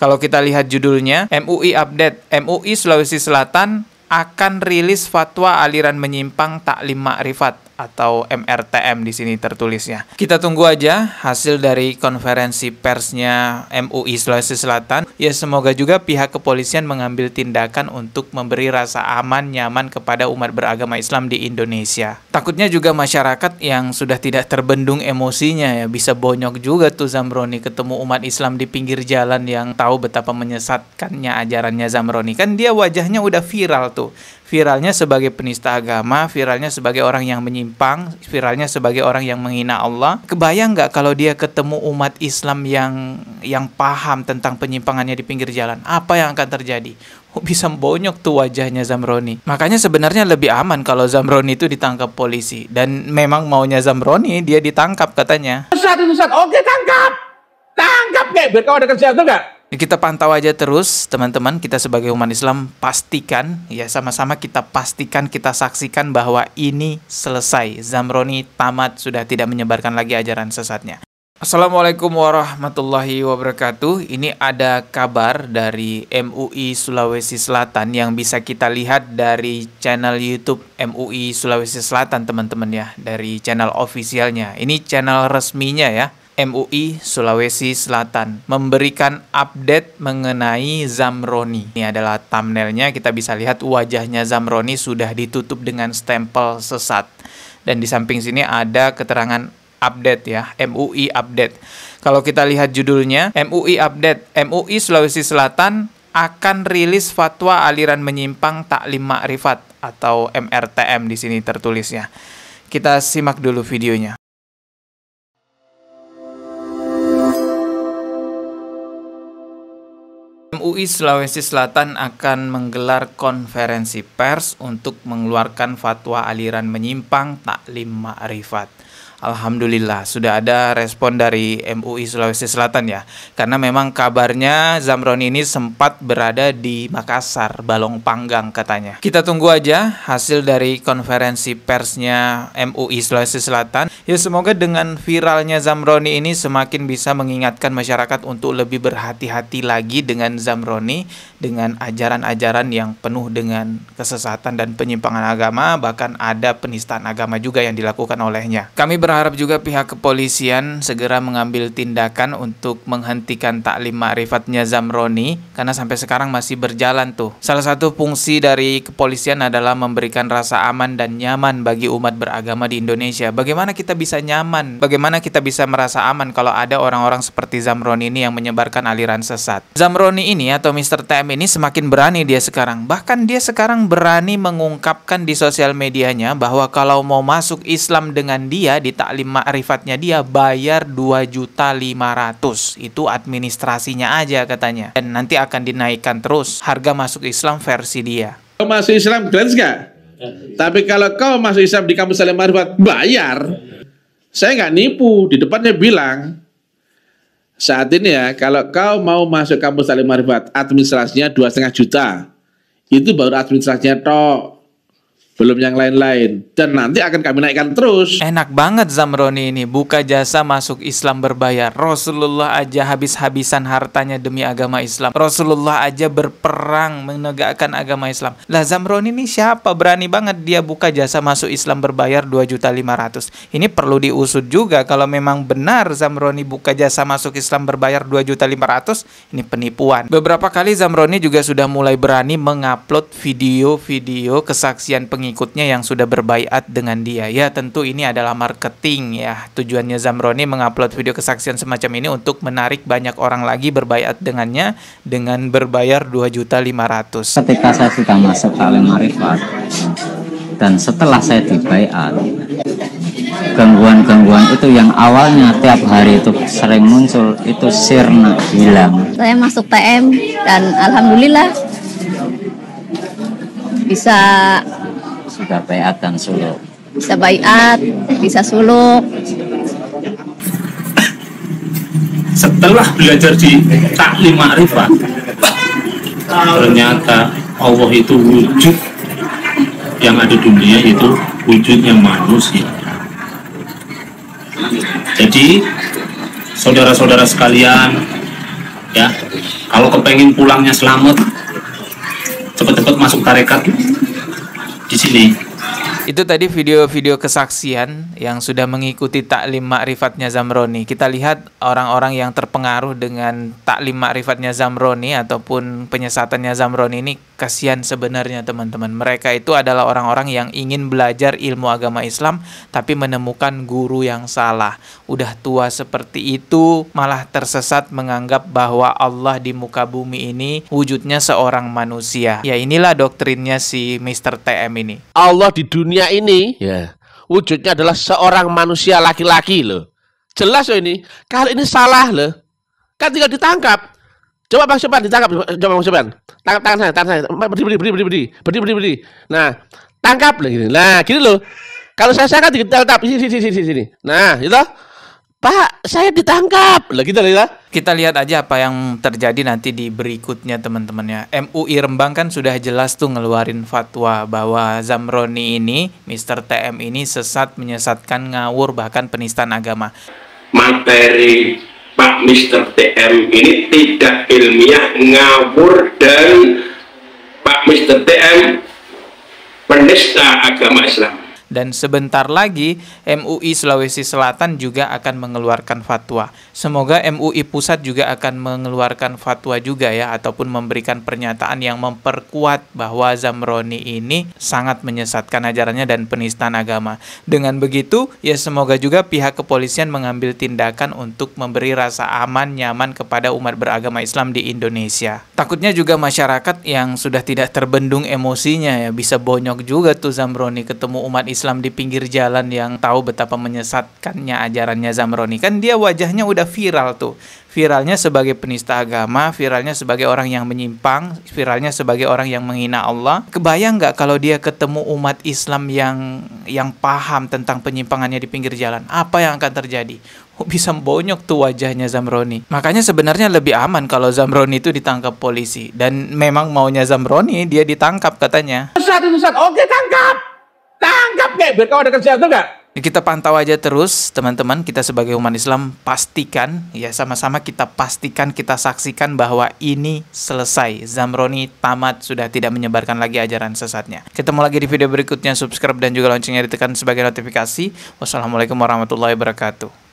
Kalau kita lihat judulnya, MUI Update, MUI Sulawesi Selatan akan rilis fatwa aliran menyimpang taklim makrifat atau MRTM di sini tertulisnya. Kita tunggu aja hasil dari konferensi persnya MUI Sulawesi Selatan. Ya semoga juga pihak kepolisian mengambil tindakan untuk memberi rasa aman nyaman kepada umat beragama Islam di Indonesia. Takutnya juga masyarakat yang sudah tidak terbendung emosinya ya bisa bonyok juga tuh Zamroni ketemu umat Islam di pinggir jalan yang tahu betapa menyesatkannya ajarannya Zamroni. Kan dia wajahnya udah viral tuh viralnya sebagai penista agama, viralnya sebagai orang yang menyimpang, viralnya sebagai orang yang menghina Allah. Kebayang nggak kalau dia ketemu umat Islam yang yang paham tentang penyimpangannya di pinggir jalan? Apa yang akan terjadi? Oh, bisa bonyok tuh wajahnya Zamroni. Makanya sebenarnya lebih aman kalau Zamroni itu ditangkap polisi. Dan memang maunya Zamroni dia ditangkap katanya. Ustaz, Ustaz, oke tangkap. Tangkap kayak biar kau ada kerja tuh enggak? kita pantau aja terus teman-teman kita sebagai umat Islam pastikan ya sama-sama kita pastikan kita saksikan bahwa ini selesai Zamroni tamat sudah tidak menyebarkan lagi ajaran sesatnya Assalamualaikum warahmatullahi wabarakatuh ini ada kabar dari MUI Sulawesi Selatan yang bisa kita lihat dari channel YouTube MUI Sulawesi Selatan teman-teman ya dari channel ofisialnya ini channel resminya ya MUI Sulawesi Selatan memberikan update mengenai Zamroni. Ini adalah thumbnailnya, kita bisa lihat wajahnya Zamroni sudah ditutup dengan stempel sesat. Dan di samping sini ada keterangan update ya, MUI update. Kalau kita lihat judulnya, MUI update, MUI Sulawesi Selatan akan rilis fatwa aliran menyimpang taklim makrifat atau MRTM di sini tertulisnya. Kita simak dulu videonya. UI Sulawesi Selatan akan menggelar konferensi pers untuk mengeluarkan fatwa aliran menyimpang taklim ma'rifat. Alhamdulillah sudah ada respon dari MUI Sulawesi Selatan ya. Karena memang kabarnya Zamroni ini sempat berada di Makassar, Balong Panggang katanya. Kita tunggu aja hasil dari konferensi persnya MUI Sulawesi Selatan. Ya semoga dengan viralnya Zamroni ini semakin bisa mengingatkan masyarakat untuk lebih berhati-hati lagi dengan Zamroni dengan ajaran-ajaran yang penuh dengan kesesatan dan penyimpangan agama bahkan ada penistaan agama juga yang dilakukan olehnya. Kami ber berharap juga pihak kepolisian segera mengambil tindakan untuk menghentikan taklim ma'rifatnya Zamroni karena sampai sekarang masih berjalan tuh. Salah satu fungsi dari kepolisian adalah memberikan rasa aman dan nyaman bagi umat beragama di Indonesia. Bagaimana kita bisa nyaman? Bagaimana kita bisa merasa aman kalau ada orang-orang seperti Zamroni ini yang menyebarkan aliran sesat? Zamroni ini atau Mr. TM ini semakin berani dia sekarang. Bahkan dia sekarang berani mengungkapkan di sosial medianya bahwa kalau mau masuk Islam dengan dia di taklim ma'rifatnya dia bayar 2.500 itu administrasinya aja katanya dan nanti akan dinaikkan terus harga masuk Islam versi dia kau masuk Islam gratis nggak? tapi kalau kau masuk Islam di kampus taklim ma'rifat bayar saya nggak nipu di depannya bilang saat ini ya kalau kau mau masuk kampus taklim ma'rifat administrasinya dua setengah juta itu baru administrasinya tok belum yang lain-lain. Dan nanti akan kami naikkan terus. Enak banget Zamroni ini, buka jasa masuk Islam berbayar. Rasulullah aja habis-habisan hartanya demi agama Islam. Rasulullah aja berperang menegakkan agama Islam. Lah Zamroni ini siapa? Berani banget dia buka jasa masuk Islam berbayar 2.500. Ini perlu diusut juga kalau memang benar Zamroni buka jasa masuk Islam berbayar 2.500, ini penipuan. Beberapa kali Zamroni juga sudah mulai berani mengupload video-video kesaksian pengikut pengikutnya yang sudah berbaiat dengan dia. Ya, tentu ini adalah marketing ya. Tujuannya Zamroni mengupload video kesaksian semacam ini untuk menarik banyak orang lagi berbaiat dengannya dengan berbayar 2.500. Ketika saya sudah masuk ke alim marifat dan setelah saya dibaiat, gangguan-gangguan itu yang awalnya tiap hari itu sering muncul itu sirna hilang. Saya masuk TM dan alhamdulillah bisa bisa bayat dan suluk bisa bayat bisa suluk setelah belajar di taklim ma'rifat ternyata Allah itu wujud yang ada di dunia itu wujudnya manusia jadi saudara-saudara sekalian ya kalau kepengen pulangnya selamat cepet-cepet masuk tarekat de silêncio. Itu tadi video-video kesaksian yang sudah mengikuti taklim makrifatnya Zamroni. Kita lihat orang-orang yang terpengaruh dengan taklim makrifatnya Zamroni ataupun penyesatannya Zamroni ini kasihan sebenarnya teman-teman. Mereka itu adalah orang-orang yang ingin belajar ilmu agama Islam tapi menemukan guru yang salah. Udah tua seperti itu malah tersesat menganggap bahwa Allah di muka bumi ini wujudnya seorang manusia. Ya inilah doktrinnya si Mr. TM ini. Allah di dunia dunia ini ya wujudnya adalah seorang manusia laki-laki loh. Jelas loh ini. Kalau ini salah loh. Kan tinggal ditangkap. Coba Bang Sopan ditangkap. Coba Bang Sopan. Tangkap tangan saya, tangan saya. beri beri beri beri beri beri beri. Nah, tangkap lagi. Nah, gini loh. Kalau saya saya kan tinggal tangkap. Sini, sini, sini, sini. Nah, gitu. Pak, saya ditangkap. Lah kita gitu, lihat. Kita lihat aja apa yang terjadi nanti di berikutnya teman-temannya. MUI Rembang kan sudah jelas tuh ngeluarin fatwa bahwa Zamroni ini, Mr. TM ini sesat, menyesatkan, ngawur, bahkan penistaan agama. Materi Pak Mr. TM ini tidak ilmiah, ngawur, dan Pak Mr. TM penista agama Islam dan sebentar lagi MUI Sulawesi Selatan juga akan mengeluarkan fatwa. Semoga MUI pusat juga akan mengeluarkan fatwa juga ya ataupun memberikan pernyataan yang memperkuat bahwa Zamroni ini sangat menyesatkan ajarannya dan penistaan agama. Dengan begitu, ya semoga juga pihak kepolisian mengambil tindakan untuk memberi rasa aman nyaman kepada umat beragama Islam di Indonesia. Takutnya juga masyarakat yang sudah tidak terbendung emosinya ya bisa bonyok juga tuh Zamroni ketemu umat Islam Islam di pinggir jalan yang tahu betapa menyesatkannya ajarannya Zamroni. Kan dia wajahnya udah viral tuh. Viralnya sebagai penista agama, viralnya sebagai orang yang menyimpang, viralnya sebagai orang yang menghina Allah. Kebayang nggak kalau dia ketemu umat Islam yang yang paham tentang penyimpangannya di pinggir jalan? Apa yang akan terjadi? Oh, bisa bonyok tuh wajahnya Zamroni. Makanya sebenarnya lebih aman kalau Zamroni itu ditangkap polisi. Dan memang maunya Zamroni dia ditangkap katanya. Ustaz, Ustaz, oke tangkap. Tangkap kayak biar kau ada kerja, betul enggak Kita pantau aja terus, teman-teman. Kita sebagai umat Islam pastikan, ya sama-sama kita pastikan, kita saksikan bahwa ini selesai. Zamroni tamat, sudah tidak menyebarkan lagi ajaran sesatnya. Ketemu lagi di video berikutnya, subscribe dan juga loncengnya ditekan sebagai notifikasi. Wassalamualaikum warahmatullahi wabarakatuh.